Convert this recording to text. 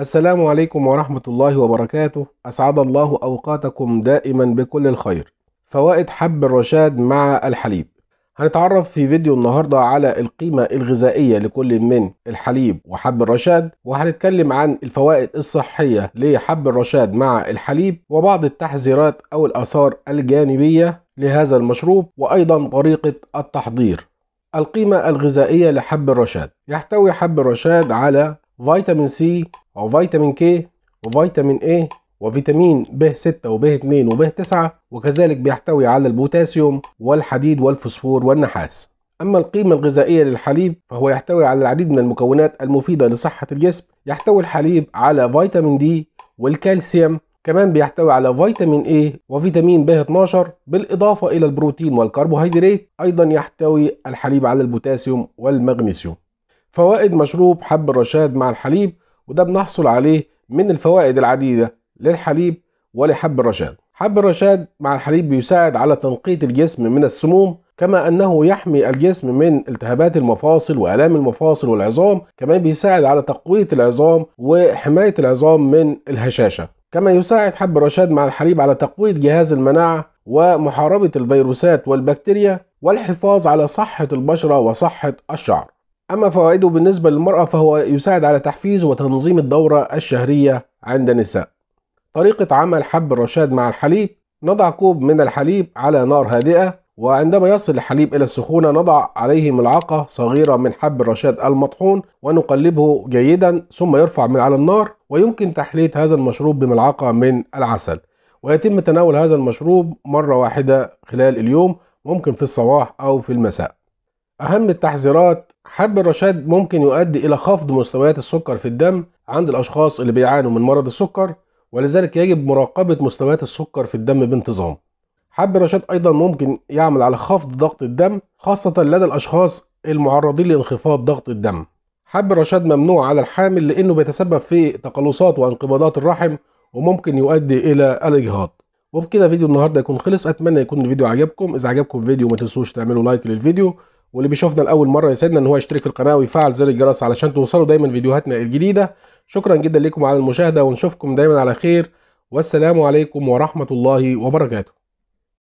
السلام عليكم ورحمة الله وبركاته أسعد الله أوقاتكم دائما بكل الخير فوائد حب الرشاد مع الحليب هنتعرف في فيديو النهاردة على القيمة الغذائية لكل من الحليب وحب الرشاد وهنتكلم عن الفوائد الصحية لحب الرشاد مع الحليب وبعض التحذيرات أو الآثار الجانبية لهذا المشروب وأيضا طريقة التحضير القيمة الغذائية لحب الرشاد يحتوي حب الرشاد على فيتامين سي او فيتامين كي وفيتامين اي وفيتامين ب6 وب2 وب9 وكذلك بيحتوي على البوتاسيوم والحديد والفوسفور والنحاس أما القيمة الغذائية للحليب فهو يحتوي على العديد من المكونات المفيدة لصحة الجسم يحتوي الحليب على فيتامين دي والكالسيوم كمان بيحتوي على فيتامين اي وفيتامين ب 12 بالإضافة إلى البروتين والكربوهيدرات أيضا يحتوي الحليب على البوتاسيوم والمغنيسيوم فوائد مشروب حب الرشاد مع الحليب وده بنحصل عليه من الفوائد العديدة للحليب ولحب الرشاد حب الرشاد مع الحليب بيساعد على تنقية الجسم من السموم كما أنه يحمي الجسم من التهابات المفاصل وآلام المفاصل والعظام كمان بيساعد على تقوية العظام وحماية العظام من الهشاشة كما يساعد حب الرشاد مع الحليب على تقوية جهاز المناعة ومحاربة الفيروسات والبكتيريا والحفاظ على صحة البشرة وصحة الشعر أما فوائده بالنسبة للمرأة فهو يساعد على تحفيز وتنظيم الدورة الشهرية عند النساء طريقة عمل حب الرشاد مع الحليب نضع كوب من الحليب على نار هادئة وعندما يصل الحليب إلى السخونة نضع عليه ملعقة صغيرة من حب الرشاد المطحون ونقلبه جيدا ثم يرفع من على النار ويمكن تحلية هذا المشروب بملعقة من العسل ويتم تناول هذا المشروب مرة واحدة خلال اليوم ممكن في الصباح أو في المساء أهم التحذيرات حب الرشاد ممكن يؤدي إلى خفض مستويات السكر في الدم عند الأشخاص اللي بيعانوا من مرض السكر ولذلك يجب مراقبة مستويات السكر في الدم بانتظام حب الرشاد أيضا ممكن يعمل على خفض ضغط الدم خاصة لدى الأشخاص المعرضين لانخفاض ضغط الدم حب الرشاد ممنوع على الحامل لأنه بيتسبب في تقلصات وانقباضات الرحم وممكن يؤدي إلى الإجهاض وبكده فيديو النهارده يكون خلص أتمنى يكون الفيديو عجبكم إذا عجبكم الفيديو ما تنسوش تعملوا لايك للفيديو واللي بيشوفنا لاول مره يسعدنا ان هو يشترك في القناه ويفعل زر الجرس علشان توصلوا دايما فيديوهاتنا الجديده شكرا جدا لكم على المشاهده ونشوفكم دايما على خير والسلام عليكم ورحمه الله وبركاته